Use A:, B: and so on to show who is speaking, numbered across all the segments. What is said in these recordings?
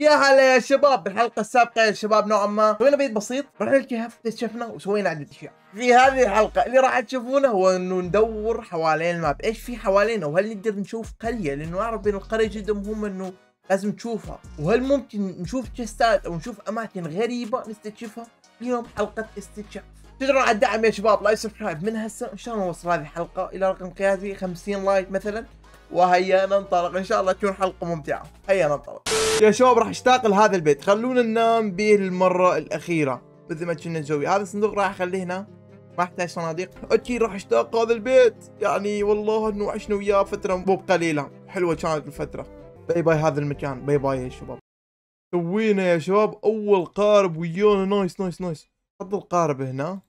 A: يا هلا يا شباب بالحلقة السابقة يا شباب نوعا ما سوينا بيت بسيط رحنا الكهف اكتشفنا وسوينا عدة اشياء في هذه الحلقة اللي راح تشوفونه هو انه ندور حوالين الماب ايش في حوالينا وهل نقدر نشوف قرية لانه اعرف بين القرية جدا مهمة انه لازم تشوفها وهل ممكن نشوف تشستات او نشوف اماكن غريبة نستكشفها اليوم حلقة استكشاف تدرون على الدعم يا شباب لايك سبسكرايب من هسه ان شاء الله نوصل هذه الحلقة الى رقم قياسي 50 لايك مثلا وهيا ننطلق ان شاء الله تكون حلقه ممتعه هيا ننطلق يا شباب راح اشتاق لهذا البيت خلونا ننام به المره الاخيره مثل ما كنا نسوي هذا الصندوق راح اخليه هنا ما احتاج صناديق اكيد راح اشتاق هذا البيت يعني والله انه عشنا وياه فتره مو بقليله حلوه كانت الفتره باي باي هذا المكان باي باي يا شباب سوينا يا شباب اول قارب ويانا نايس نايس نايس حط القارب هنا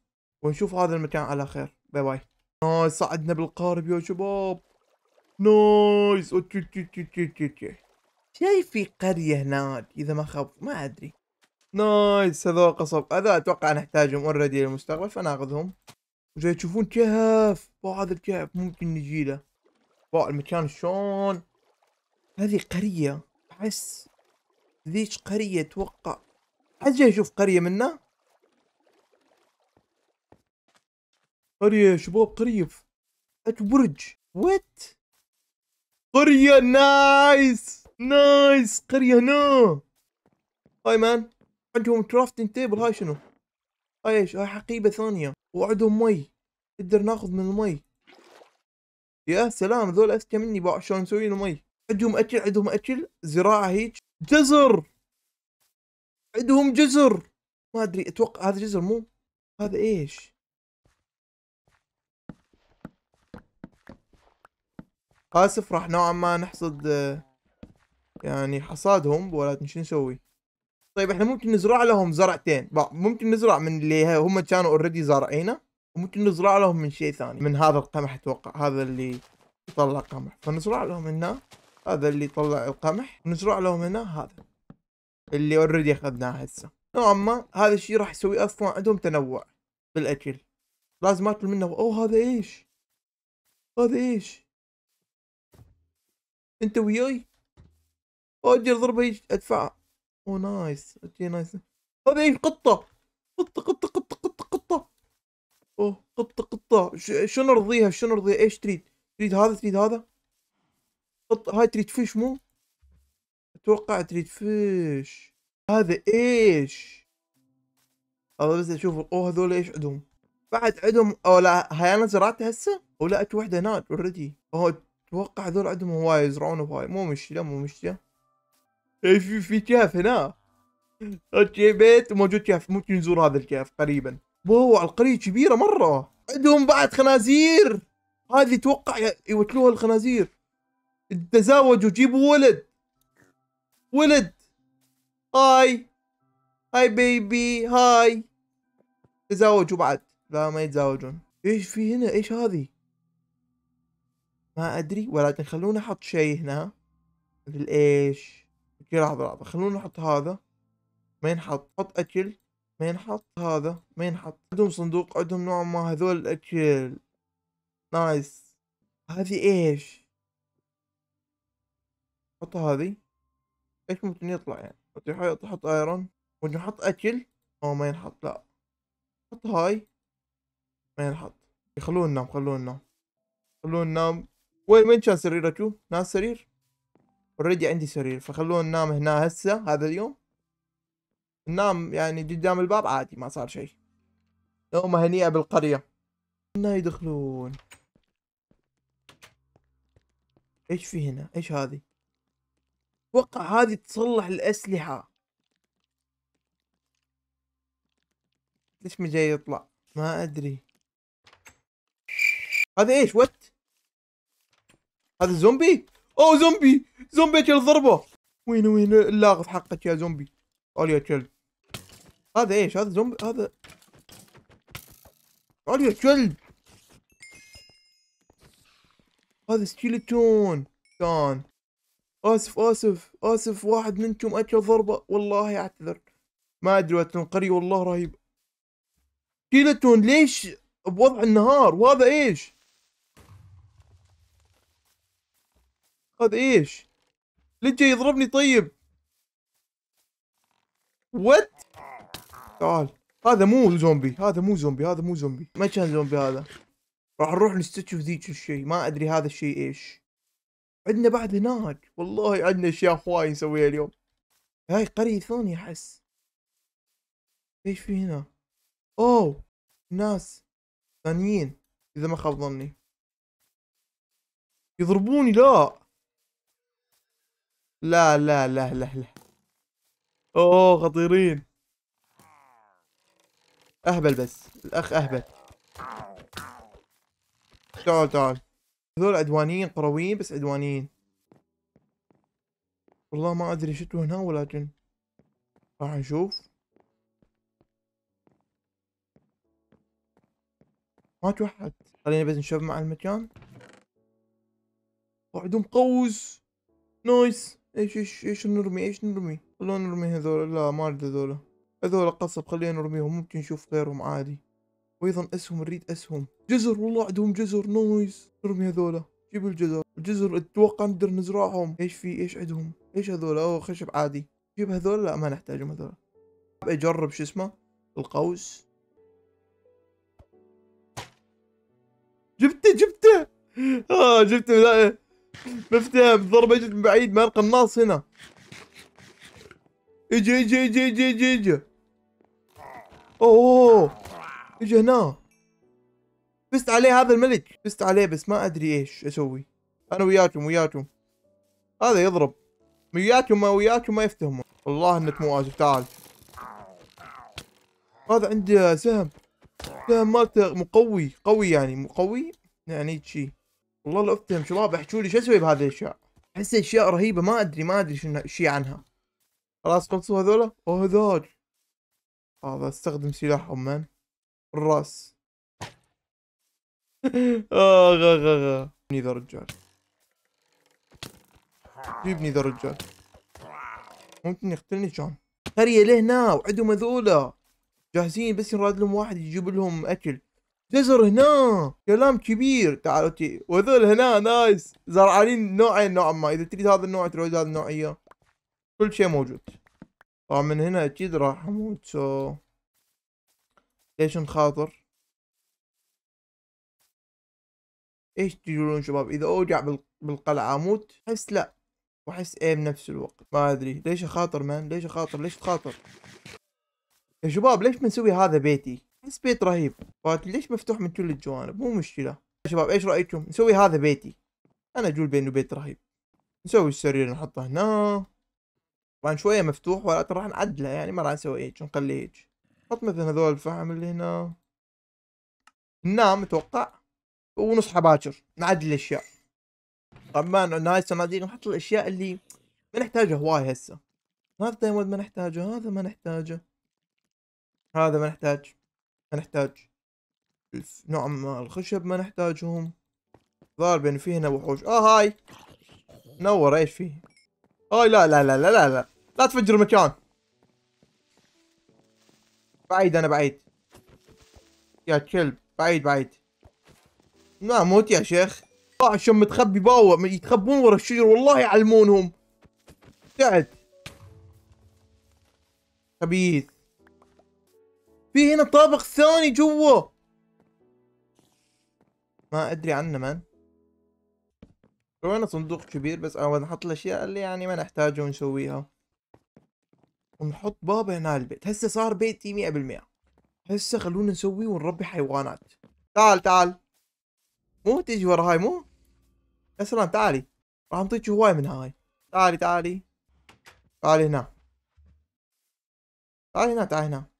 A: ونشوف هذا المكان على خير باي باي نايس صعدنا بالقارب يا شباب نايس شايف قرية هناك اذا ما خاب ما ادري نايس هذول قصب هذا اتوقع نحتاجهم اوريدي للمستقبل فناخذهم وزي تشوفون كهف هذا الكهف ممكن نجي له المكان شلون هذه قرية احس ذيش قرية اتوقع حد جاي يشوف قرية منا قرية يا شباب قرية عندك برج وات قرية نايس نايس قرية هنا هاي مان عندهم كرافتنج تيبل هاي شنو هاي ايش هاي حقيبة ثانية وعندهم مي نقدر ناخذ من المي يا سلام ذول اذكى مني شلون نسوي له مي عندهم اكل عندهم اكل زراعة هيك جزر عندهم جزر ما ادري اتوقع هذا جزر مو هذا ايش آسف راح نوعا ما نحصد آه، يعني حصادهم ولكن شو نسوي طيب احنا ممكن نزرع لهم زرعتين ممكن نزرع من اللي هم كانوا اوريدي زارعينه وممكن نزرع لهم من شيء ثاني من هذا القمح اتوقع هذا اللي يطلع قمح فنزرع لهم هنا هذا اللي يطلع القمح ونزرع لهم هنا هذا اللي اوريدي اخذناه هسه نوعا ما هذا الشيء راح يسوي اصلا عندهم تنوع بالاكل لازم اكل منه اوه هذا ايش هذا ايش انت وياي اجي هيك ادفعها او نايس اوكي نايس هذا ايش قطه قطه قطه قطه قطه قطه اوه قطه قطه شنو نرضيها شنو نرضيها ايش تريد تريد هذا تريد هذا قطه هاي تريد فيش مو اتوقع تريد فيش هذا ايش هذا بس اشوف اوه هذول ايش عندهم بعد عندهم او لا هاي انا زرعتها هسه او لا اكو وحده هناك اوريدي اوه اتوقع هذول عندهم هواية يزرعون هواي مو مشكلة مو مشكلة إيه، في في كهف هنا اوكي بيت وموجود كهف ممكن نزور هذا الكهف قريبا واو على القرية كبيرة مرة عندهم بعد خنازير هذه اتوقع يوكلوها الخنازير تزاوجوا جيبوا ولد ولد هاي هاي بيبي هاي تزاوجوا بعد لا ما يتزاوجون ايش في هنا ايش هذه ما ادري ولكن خلونا احط شيء هنا مثل ايش اوكي لحظة لحظة خلونا نحط هذا ما ينحط حط اكل ما ينحط هذا ما ينحط عندهم صندوق عندهم نوع ما هذول الاكل نايس هذي ايش حط هذي ايش ممكن يطلع يعني حط حط ايرون ممكن نحط اكل او ما ينحط لا حط هاي ما ينحط خلونا ننام خلونا ننام خلونا ننام وين وين كان سريرك ناس سرير اوريدي عندي سرير فخلونا ننام هنا هسه هذا اليوم ننام يعني قدام الباب عادي ما صار شيء نومة هنيئة بالقرية هنا يدخلون ايش في هنا ايش هذه اتوقع هذه تصلح الاسلحة ليش ما جاي يطلع ما ادري هذا ايش وات هذا زومبي اوه زومبي زومبي كل ضربه وين وين اللاغط حقك يا زومبي تعال يا كلب هذا ايش هذا زومبي هذا تعال يا كلب هذا سكيلتون كان اسف اسف اسف واحد منكم اكل ضربه والله اعتذر ما ادري وقت قري والله رهيب سكيلتون ليش بوضع النهار وهذا ايش هذا ايش ليه جاي يضربني طيب وات تعال هذا مو زومبي هذا مو زومبي هذا مو زومبي ما كان زومبي هذا راح نروح نستكشف ذيك الشيء ما ادري هذا الشيء ايش عندنا بعد هناك والله عندنا اشياء هواي نسويها اليوم هاي قرية ثانية احس ايش في هنا اوه ناس ثانيين اذا ما خاب ظني يضربوني لا لا لا لا لا لا اوه خطيرين اهبل بس الاخ اهبل تعال تعال هذول عدوانيين قرويين بس عدوانيين والله ما ادري شتوا هنا ولكن راح نشوف ما توحد خلينا بس نشوف مع المكان وعندهم قوس نايس ايش ايش ايش نرمي ايش نرمي خلونا نرمي هذول لا ما اريد هذول هذول قصب خلينا نرميهم ممكن نشوف غيرهم عادي وايضا اسهم نريد اسهم جزر والله عندهم جزر نويز نرمي هذول جيب الجزر الجزر اتوقع نقدر نزرعهم ايش في ايش عندهم ايش هذول اوه خشب عادي جيب هذول لا ما نحتاجهم هذول اجرب شو اسمه القوس جبته جبته اه جبته لا مفتاح ضربة جت من بعيد مال قناص هنا اجي اجي اجي اجي اجي اجي اوه اجي هنا فزت عليه هذا الملك فزت عليه بس ما ادري ايش اسوي انا وياكم وياكم هذا يضرب وياكم ما وياكم ما يفتهمون والله انك مو اسف تعال هذا عنده سهم سهم مالته مقوي قوي يعني مقوي يعني شي والله لو افتهم شباب احكوا لي شو اسوي بهذه الاشياء احس اشياء رهيبه ما ادري ما ادري شنو شي عنها خلاص خلصوا هذولا اوه هذول هذا استخدم سلاحهم من الراس اخ اخ اخ جيبني ذا الرجال جيبني ذا الرجال ممكن يقتلني كان قرية لهنا وعندهم هذولا جاهزين بس نراد لهم واحد يجيب لهم اكل جزر هنا كلام كبير تعالوا تي وذول هنا نايس زرعانين نوعين نوعا ما اذا تريد هذا النوع تريد هذا النوعيه كل شيء موجود طبعا من هنا اكيد راح اموت سو ليش نخاطر ايش تقولون شباب اذا اوجع بالقلعة اموت احس لا واحس ايه بنفس الوقت ما ادري ليش اخاطر مان ليش اخاطر ليش تخاطر يا شباب ليش بنسوي هذا بيتي سبيت رهيب ولكن ليش مفتوح من كل الجوانب مو مشكله شباب ايش رايكم نسوي هذا بيتي انا جول بينه بيت رهيب نسوي السرير نحطه هنا طبعا شويه مفتوح ولكن راح نعدله يعني ما راح نسوي هيك نخليه هيك نحط مثلا هذول الفحم اللي هنا ننام اتوقع ونصحى باكر نعدل الاشياء طبعا نايس صناديق نحط الاشياء اللي ما نحتاجها هواي هسه هذا ما نحتاجه هذا ما نحتاجه هذا ما نحتاج نحتاج نوع من الخشب ما نحتاجهم ضارب يعني في هنا وحوش اه هاي نور ايش فيه هاي لا لا لا لا لا لا لا تفجر المكان بعيد انا بعيد يا كلب بعيد بعيد لا موت يا شيخ طلع آه، شم متخبي باوة يتخبون ورا الشجر والله يعلمونهم ابتعد خبيث في هنا طابق ثاني جوا ما ادري عنه من سوينا صندوق كبير بس انا بنحط الاشياء اللي يعني ما نحتاجه ونسويها ونحط باب هنا البيت هسه صار بيتي مئة بالمئة هسه خلونا نسوي ونربي حيوانات تعال تعال مو تيجي ورا هاي مو يا سلام تعالي راح نعطيك هواي من هاي تعالي تعالي تعالي هنا تعالي هنا تعالي هنا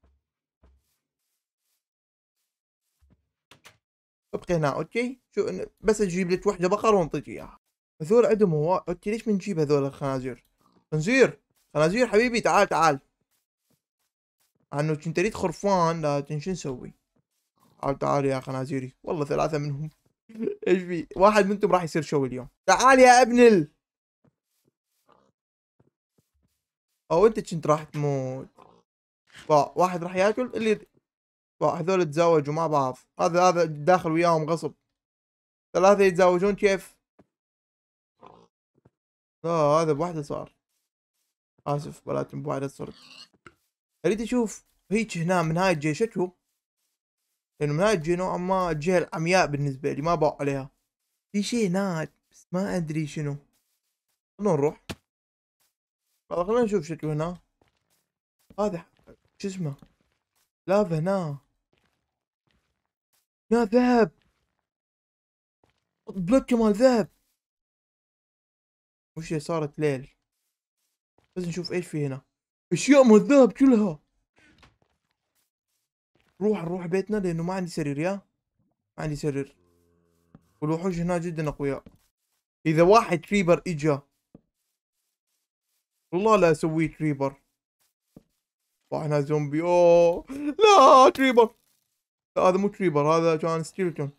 A: هنا اوكي شو بس تجيب لك وحده بقر ونطيك اياها هذول عندهم هو اوكي ليش بنجيب هذول الخنازير خنزير خنازير حبيبي تعال تعال انه كنت تريد خرفان لكن شو نسوي تعال تعال يا خنازيري والله ثلاثه منهم ايش في واحد منكم راح يصير شو اليوم تعال يا ابن ال او انت كنت راح تموت واحد راح ياكل اللي هذول تزوجوا مع بعض هذا هذا داخل وياهم غصب ثلاثة يتزوجون كيف لا آه، هذا بوحدة صار اسف ولكن بوحدة صرت اريد اشوف هيك هنا من هاي الجهة شكو لانه من هاي الجهة نوعا ما الجهة العمياء بالنسبة لي ما باع عليها في شي هناك بس ما ادري شنو خلنا نروح خلنا نشوف شكو هنا هذا شو اسمه لافا هنا يا ذهب بلوك مال ذهب وش هي صارت ليل بس نشوف ايش في هنا اشياء مال ذهب كلها روح نروح بيتنا لانه ما عندي سرير يا ما عندي سرير والوحوش هنا جدا اقوياء اذا واحد كريبر اجا والله لا اسويه كريبر واحنا زومبي اوه لا كريبر لا هذا مو كريبر هذا كان سكيلتون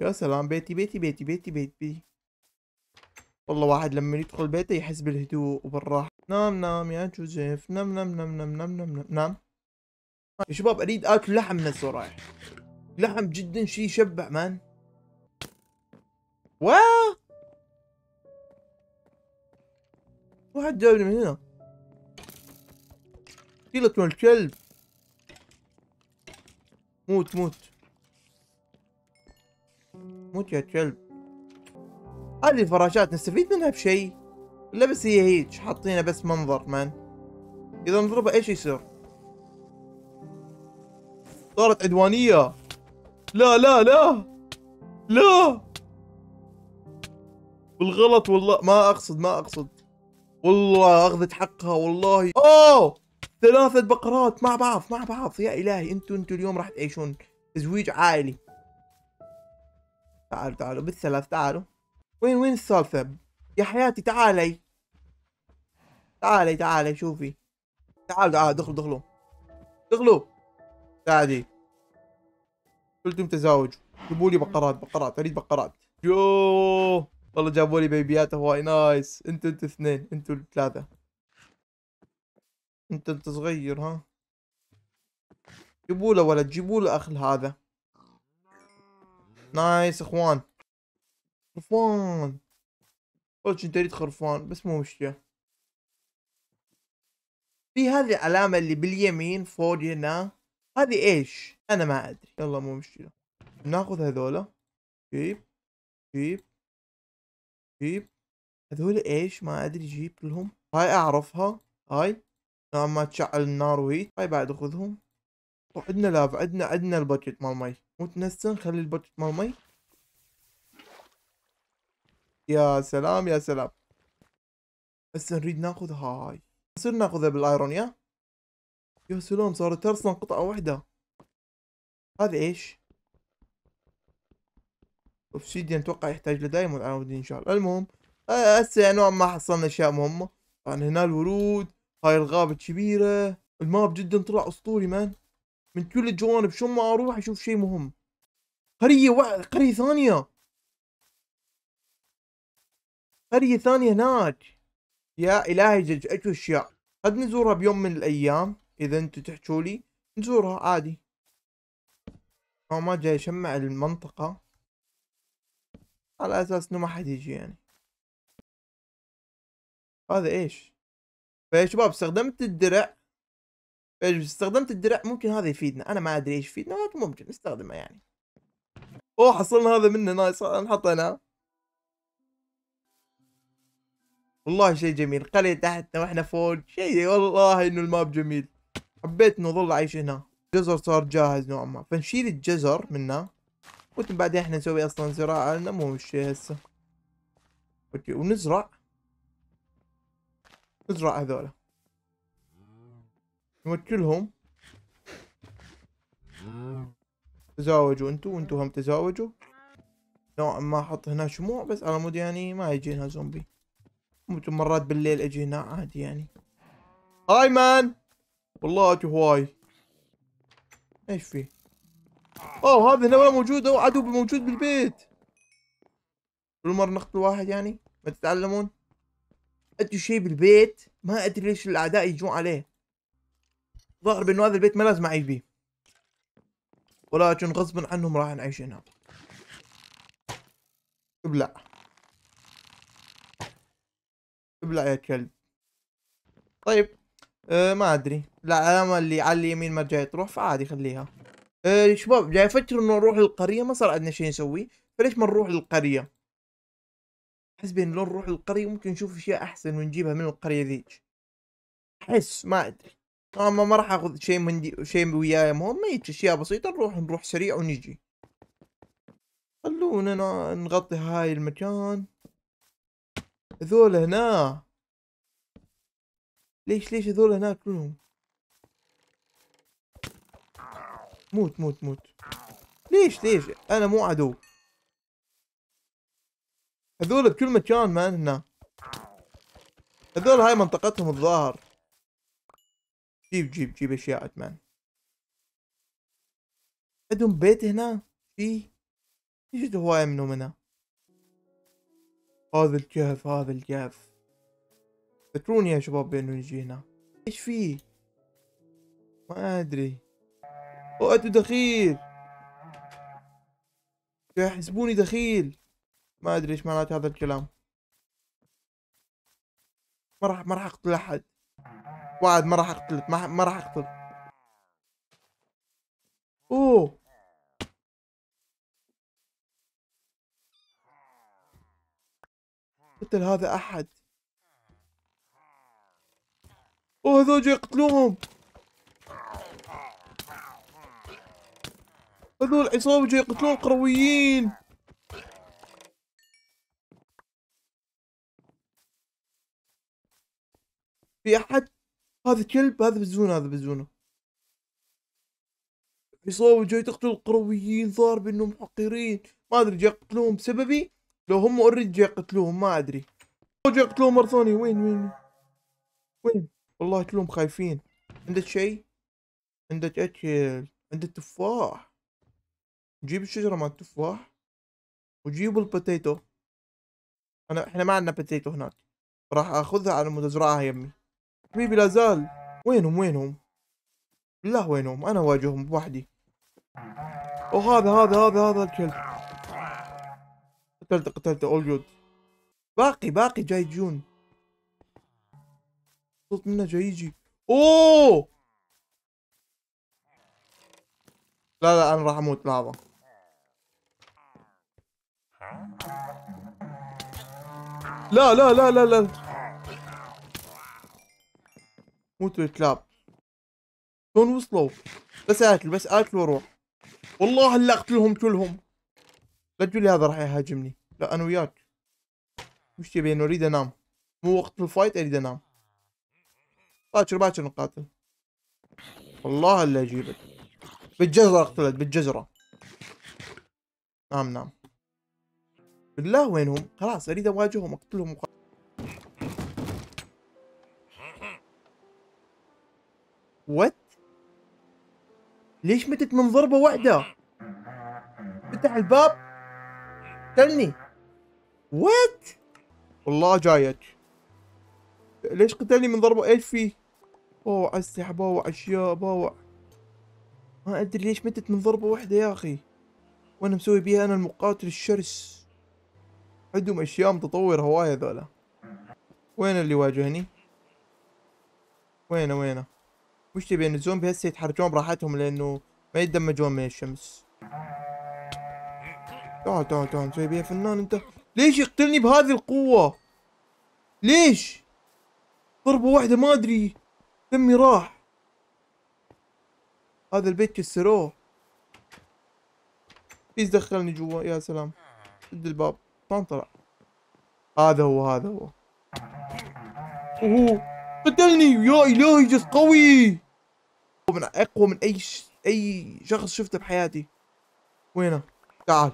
A: يا سلام بيتي بيتي بيتي بيتي بيتي والله واحد لما يدخل بيته يحس بالهدوء وبالراحة نام نام يا جوزيف نام نام نام نام نام نام نام, نام. يا شباب اريد اكل لحم من رايح لحم جدا شي يشبع مان واه واحد جابني من هنا كيلة الكلب موت موت موت يا كلب هذه الفراشات نستفيد منها بشيء لا بس هي هيك حاطينها بس منظر مان اذا نضربها ايش يصير صارت عدوانية لا لا لا لا بالغلط والله ما اقصد ما اقصد والله اخذت حقها والله اوه ثلاثة بقرات مع بعض مع بعض يا إلهي أنتوا أنتوا اليوم راح تعيشون تزويج عائلي تعالوا تعالوا بالثلاث تعالوا وين وين السالفة يا حياتي تعالي تعالي تعالي شوفي تعالوا تعالوا دخلوا دخلوا دخلوا تعالي قلتم تزاوج جيبوا لي بقرات بقرات اريد بقرات يوه والله جابوا لي بيبيات هواي نايس انتوا انتوا اثنين انتوا الثلاثة انت انت صغير ها جيبوا له ولد جيبوا له اخ هذا نايس اخوان خرفان قلت انت اريد خرفان بس مو مشكله في هذه العلامه اللي باليمين فوق هنا هذه ايش انا ما ادري يلا مو مشكله ناخذ هذولا جيب جيب جيب هذول ايش ما ادري جيب لهم هاي اعرفها هاي نعم، ما تشعل النار وهي هاي بعد خذهم وعندنا لا عندنا عندنا الباكيت مال مي مو تنسن خلي الباكيت مال مي يا سلام يا سلام هسه نريد ناخذ هاي نصير ناخذها بالايرون يا يا سلام صارت ارسنال قطعة واحدة هذا ايش؟ اوبسيديان اتوقع يحتاج له دايما العودي ان شاء الله المهم هسه نوعا يعني ما حصلنا اشياء مهمة طبعا يعني هنا الورود هاي الغابة كبيرة الماب جدا طلع اسطوري مان من كل الجوانب شو ما اروح اشوف شيء مهم قرية و... قرية ثانية قرية ثانية هناك يا الهي جج اكو اشياء قد نزورها بيوم من الايام اذا انتو تحجوا لي نزورها عادي أو ما جاي اشمع المنطقة على اساس انه ما حد يجي يعني هذا ايش فيا شباب استخدمت الدرع استخدمت الدرع ممكن هذا يفيدنا انا ما ادري ايش يفيدنا ولكن ممكن نستخدمه يعني اوه حصلنا هذا منه نايس نحطه هنا والله شيء جميل قرية تحتنا واحنا فوق شيء والله انه الماب جميل حبيت انه ظل عايش هنا الجزر صار جاهز نوعا ما فنشيل الجزر منه وبعدين احنا نسوي اصلا زراعة لنا مو شيء هسه اوكي ونزرع تزرع هذولا نوكلهم تزاوجوا انتو وانتو هم تزاوجوا نوعا ما احط هنا شموع بس على مود يعني ما يجينا زومبي ممكن مرات بالليل اجي هنا عادي يعني هاي مان والله اجي هواي ايش فيه اوه هذا هنا ولا موجود عدو موجود بالبيت كل مرة نقتل واحد يعني ما تتعلمون ادوا شيء بالبيت ما ادري ليش الاعداء يجون عليه ظاهر بانه هذا البيت ما لازم اعيش فيه ولكن غصبا عنهم راح نعيش هنا ابلع ابلع يا كلب طيب أه ما ادري العلامة اللي على اليمين ما جاي تروح فعادي خليها أه شباب جاي افكر انه نروح للقرية ما صار عندنا شيء نسوي فليش ما نروح للقرية احس بان لو نروح القرية ممكن نشوف اشياء احسن ونجيبها من القرية ذيك احس ما ادري اما ما, ما راح اخذ شيء من دي شيء وياي مهم هيك اشياء بسيطة نروح نروح سريع ونجي خلونا نغطي هاي المكان هذول هنا ليش ليش هذول هنا كلهم موت موت موت ليش ليش انا مو عدو هذول بكل مكان ما عندنا هذول هاي منطقتهم الظاهر جيب جيب جيب اشياء مان عندهم بيت هنا في ايش هواية منهم هنا هذا الجهف هذا الجهف فتروني يا شباب بانه نجي هنا ايش فيه ما ادري وقت دخيل يحسبوني دخيل ما ادري ايش معنات هذا الكلام ما راح ما راح اقتل احد وعد ما راح اقتلك ما, ما راح اقتل اوه قتل هذا احد اوه هذول جاي يقتلوهم هذول عصابة جاي يقتلون قرويين في احد هذا كلب هذا بزونه هذا بزونه عصابة جاي تقتل القرويين ظاهر بانهم حقيرين ما ادري جاي يقتلوهم بسببي لو هم اوريدي جاي يقتلوهم ما ادري جاي يقتلوهم مرة ثانية وين وين وين والله كلهم خايفين عندك شيء عندك اكل عندك تفاح جيب الشجرة مال التفاح وجيبوا البوتيتو انا احنا ما عندنا بوتيتو هناك راح اخذها على ازرعها يمي حبيبي لازال وينهم وينهم لا وينهم انا واجههم بوحدي وهذا هذا هذا هذا الكلب قتلت قتلت اول جود باقي باقي جاي جون صوت منه جاي يجي اوه لا لا انا راح اموت لحظه لا لا لا لا لا موتوا الكلاب شلون وصلوا بس اكل بس اكل واروح والله اللي اقتلهم كلهم لا تقول لي هذا راح يهاجمني لا انا وياك وش تبي انا اريد انام مو وقت الفايت اريد انام باكر باكر نقاتل والله اللي اجيبك بالجزرة اقتلت بالجزرة نام نام بالله وينهم خلاص اريد اواجههم اقتلهم وقاتل. وات ليش متت من ضربه واحده فتح الباب قتلني وات والله جايك ليش قتلني من ضربه ايش فيه باوع اسلحه باوع اشياء باوع ما ادري ليش متت من ضربه واحده يا اخي وانا مسوي بيها انا المقاتل الشرس عندهم اشياء متطور هوايه ذولا وين اللي واجهني وينه وينه وش تبي الزومبي هسه يتحركون براحتهم لانه ما يتدمجون من الشمس تعال تعال تعال سوي بيها فنان انت ليش يقتلني بهذه القوة ليش ضربة واحدة ما ادري دمي راح هذا البيت كسروه بيز دخلني جوا يا سلام شد الباب شلون طلع هذا هو هذا هو اوه قتلني يا الهي جس قوي من اقوى من اي ش... اي شخص شفته بحياتي وينه تعال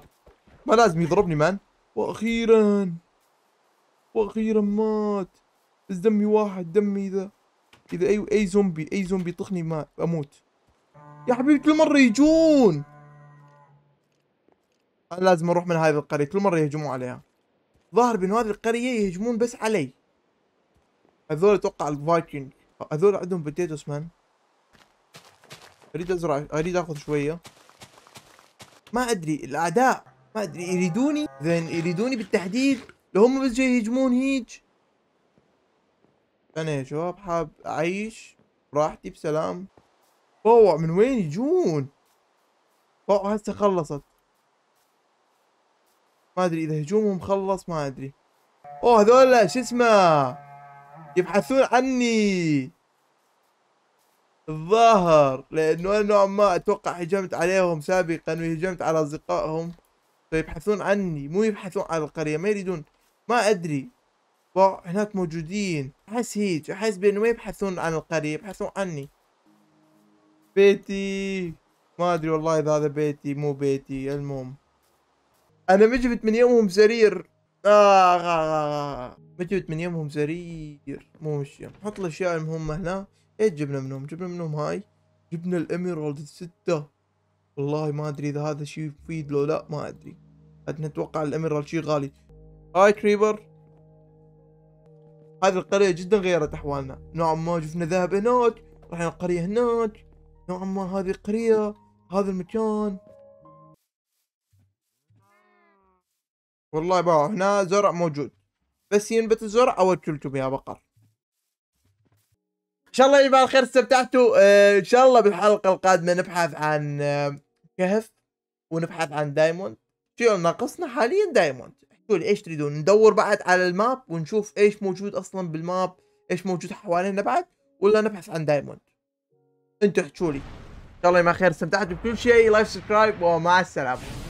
A: ما لازم يضربني مان واخيرا واخيرا مات بس دمي واحد دمي اذا اذا اي اي زومبي اي زومبي طخني ما اموت يا حبيبي كل مره يجون انا لازم اروح من هذه القريه كل مره يهجموا عليها ظاهر بانه هذه القريه يهجمون بس علي هذول اتوقع الفايكنج هذول عندهم بوتيتوس مان اريد ازرع اريد اخذ شويه ما ادري الاعداء ما ادري يريدوني زين يريدوني بالتحديد لو هم بس جاي يهجمون هيج انا يا شباب حاب اعيش براحتي بسلام فوع من وين يجون فوع هسه خلصت ما ادري اذا هجومهم خلص ما ادري اوه هذول شو اسمه يبحثون عني الظاهر لانه انا نوعا ما اتوقع هجمت عليهم سابقا وهجمت على اصدقائهم فيبحثون عني مو يبحثون على القرية ما يريدون ما ادري هناك موجودين احس هيج احس بانه ما يبحثون عن القرية يبحثون عني بيتي ما ادري والله اذا هذا بيتي مو بيتي المهم انا ما جبت من يومهم سرير آه, آه, آه, آه. آه. من يومهم سرير مو مشكلة نحط الاشياء المهمة هنا ايش جبنا منهم جبنا منهم هاي جبنا الاميرالد ستة والله ما ادري اذا هذا شيء يفيد لو لا ما ادري قد نتوقع الاميرالد شيء غالي هاي كريبر هذه القرية جدا غيرت احوالنا نوعا ما شفنا ذهب هناك رحنا القرية هناك نوعا ما هذه القرية هذا المكان والله باعوا هنا زرع موجود بس ينبت الزرع او تلتم يا بقر شاء الله يا جماعه الخير استمتعتوا آه ان شاء الله بالحلقه القادمه نبحث عن آه، كهف ونبحث عن دايموند شو ناقصنا حاليا دايموند احكوا لي ايش تريدون ندور بعد على الماب ونشوف ايش موجود اصلا بالماب ايش موجود حوالينا بعد ولا نبحث عن دايموند انتوا احكوا لي ان شاء الله يا جماعه الخير استمتعتوا بكل شيء لايك سبسكرايب ومع السلامه